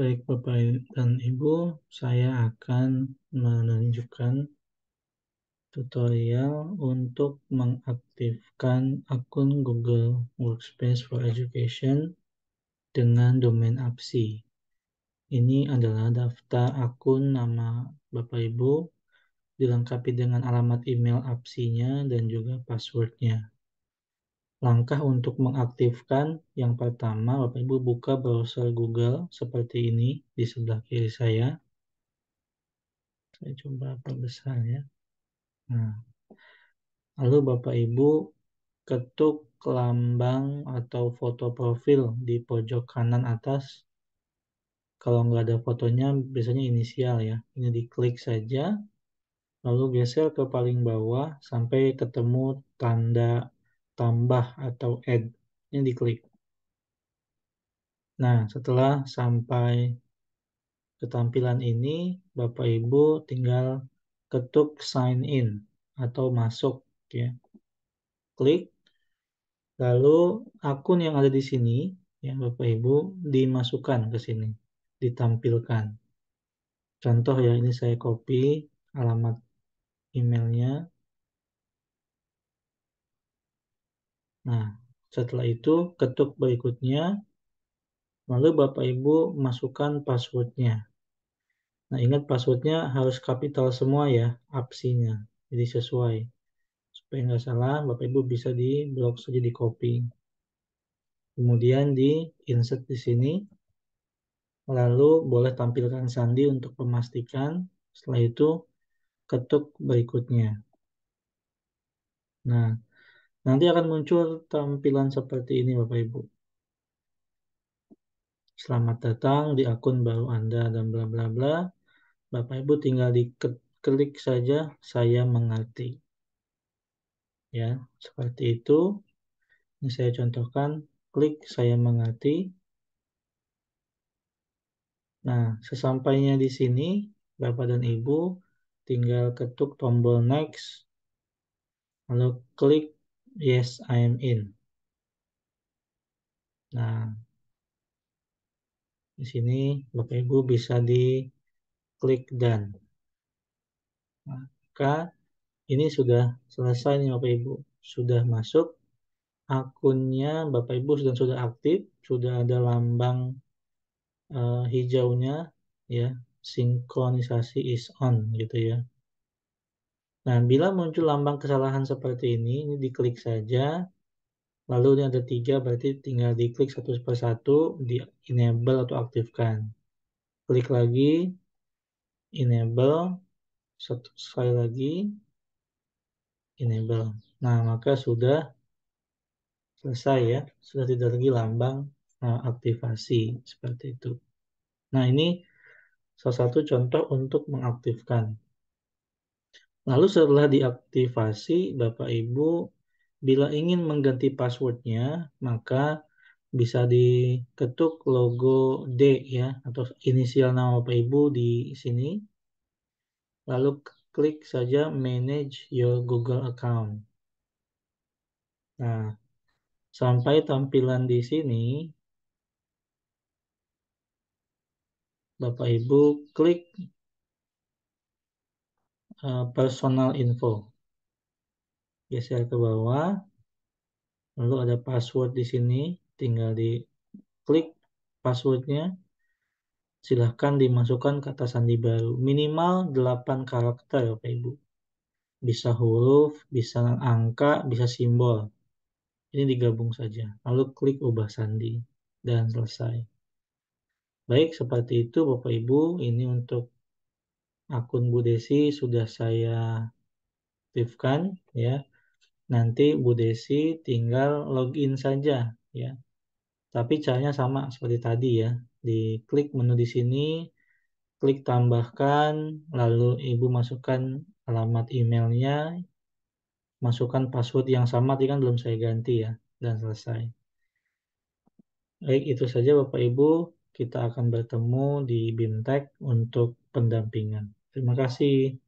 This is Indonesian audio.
Baik Bapak dan Ibu, saya akan menunjukkan tutorial untuk mengaktifkan akun Google Workspace for Education dengan domain APSI. Ini adalah daftar akun nama Bapak Ibu, dilengkapi dengan alamat email APSI-nya dan juga passwordnya. Langkah untuk mengaktifkan yang pertama, Bapak Ibu buka browser Google seperti ini di sebelah kiri saya. Saya coba perbesar ya. Nah, lalu Bapak Ibu ketuk lambang atau foto profil di pojok kanan atas. Kalau nggak ada fotonya, biasanya inisial ya. Ini diklik saja, lalu geser ke paling bawah sampai ketemu tanda tambah atau add. Ini diklik. Nah, setelah sampai ke tampilan ini, Bapak Ibu tinggal ketuk sign in atau masuk ya. Klik lalu akun yang ada di sini ya Bapak Ibu dimasukkan ke sini, ditampilkan. Contoh ya ini saya copy alamat emailnya Nah, setelah itu ketuk berikutnya, lalu Bapak Ibu masukkan passwordnya. Nah, ingat passwordnya harus kapital semua ya, apsinya. Jadi sesuai. Supaya nggak salah, Bapak Ibu bisa di blok saja di copy. Kemudian di insert di sini. Lalu boleh tampilkan sandi untuk memastikan. Setelah itu, ketuk berikutnya. Nah, Nanti akan muncul tampilan seperti ini Bapak Ibu. Selamat datang di akun baru Anda dan bla bla bla. Bapak Ibu tinggal di klik saja saya mengerti. Ya, seperti itu. Ini saya contohkan, klik saya mengerti. Nah, sesampainya di sini, Bapak dan Ibu tinggal ketuk tombol next, lalu klik Yes, I am in. Nah, di sini Bapak Ibu bisa di klik dan. Maka ini sudah selesai nih Bapak Ibu. Sudah masuk akunnya Bapak Ibu dan sudah aktif, sudah ada lambang uh, hijaunya ya, sinkronisasi is on gitu ya. Nah, bila muncul lambang kesalahan seperti ini, ini diklik saja. Lalu ini ada tiga, berarti tinggal diklik satu per satu, di enable atau aktifkan. Klik lagi, enable, satu sekali lagi, enable. Nah, maka sudah selesai ya, sudah tidak lagi lambang nah, aktivasi seperti itu. Nah, ini salah satu contoh untuk mengaktifkan. Lalu setelah diaktifasi, Bapak Ibu, bila ingin mengganti passwordnya, maka bisa diketuk logo D ya, atau inisial nama Bapak Ibu di sini. Lalu klik saja Manage Your Google Account. Nah, sampai tampilan di sini, Bapak Ibu klik Eh, personal info. Geser ke bawah. Lalu ada password di sini. Tinggal di klik passwordnya. Silahkan dimasukkan kata sandi baru. Minimal 8 karakter ya Pak Ibu. Bisa huruf, bisa angka, bisa simbol. Ini digabung saja. Lalu klik ubah sandi. Dan selesai. Baik, seperti itu Bapak Ibu. Ini untuk akun Bu Desi sudah saya aktifkan ya. Nanti Bu Desi tinggal login saja ya. Tapi caranya sama seperti tadi ya. Di klik menu di sini, klik tambahkan, lalu Ibu masukkan alamat emailnya, masukkan password yang sama tadi kan belum saya ganti ya dan selesai. Baik, itu saja Bapak Ibu. Kita akan bertemu di BIMTEK untuk pendampingan. Terima kasih.